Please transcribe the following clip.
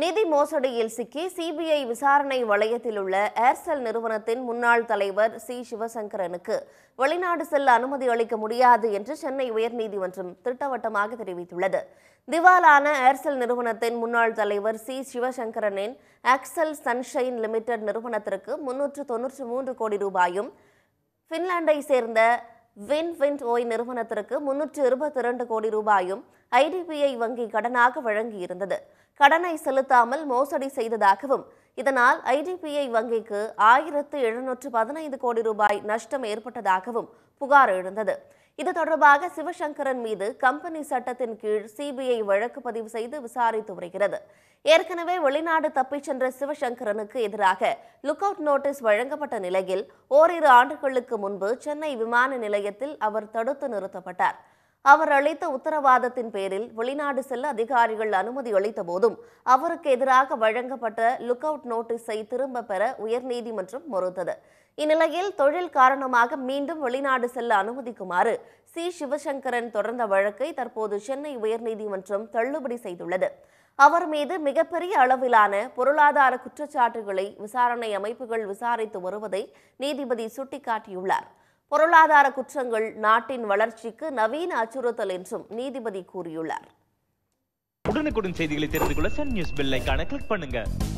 நிதி மோசடியில் சிக்கி சிபிஐ விசாரணை வளையத்தில் உள்ள ஏர்செல் நிறுவனத்தின் முன்னாள் தலைவர் சி சிவசங்கரனுக்கு வெளிநாடு செல்ல அனுமதி அளிக்க முடியாது என்று சென்னை உயர்நீதிமன்றம் திட்டவட்டமாக தெரிவித்துள்ளது திவாலான ஏர்செல் நிறுவனத்தின் முன்னாள் தலைவர் சி சிவசங்கரனின் ஆக்சல் சன்ஷைன் லிமிடெட் நிறுவனத்திற்கு முன்னூற்று தொன்னூற்று மூன்று கோடி ரூபாயும் பின்லாண்டை சேர்ந்த வின் வின் ஓய் நிறுவனத்திற்கு முன்னூற்று இருபத்தி இரண்டு கோடி ரூபாயும் ஐடிபிஐ வங்கி கடனாக வழங்கியிருந்தது கடனை செலுத்தாமல் மோசடி செய்ததாகவும் இதனால் ஐடிபிஐ வங்கிக்கு ஆயிரத்து எழுநூற்று பதினைந்து கோடி ரூபாய் நஷ்டம் ஏற்பட்டதாகவும் புகார் எழுந்தது இது தொடர்பாக சிவசங்கரன் மீது கம்பெனி சட்டத்தின் கீழ் சிபிஐ வழக்கு பதிவு செய்து விசாரித்து வருகிறது ஏற்கனவே வெளிநாடு தப்பிச் சென்ற சிவசங்கரனுக்கு எதிராக லுக் அவுட் நோட்டீஸ் வழங்கப்பட்ட நிலையில் ஓரிரு ஆண்டுகளுக்கு முன்பு சென்னை விமான நிலையத்தில் அவர் தடுத்து நிறுத்தப்பட்டார் அவர் அளித்த உத்தரவாதத்தின் பேரில் வெளிநாடு செல்ல அதிகாரிகள் அனுமதி அளித்த போதும் அவருக்கு எதிராக வழங்கப்பட்ட லுக் அவுட் நோட்டீஸை திரும்ப பெற உயர்நீதிமன்றம் மறுத்தது இந்நிலையில் தொழில் காரணமாக மீண்டும் வெளிநாடு செல்ல அனுமதிக்குமாறு சி சிவசங்கரன் தொடர்ந்த வழக்கை தற்போது சென்னை உயர்நீதிமன்றம் தள்ளுபடி செய்துள்ளது அவர் மீது மிகப்பெரிய அளவிலான பொருளாதார குற்றச்சாட்டுகளை விசாரணை அமைப்புகள் விசாரித்து வருவதை நீதிபதி சுட்டிக்காட்டியுள்ளார் பொருளாதார குற்றங்கள் நாட்டின் வளர்ச்சிக்கு நவீன அச்சுறுத்தல் என்றும் நீதிபதி கூறியுள்ளார் உடனுக்குடன் செய்திகளை தெரிந்து கொள்ள சன் நியூஸ் பில்லை கிளிக் பண்ணுங்க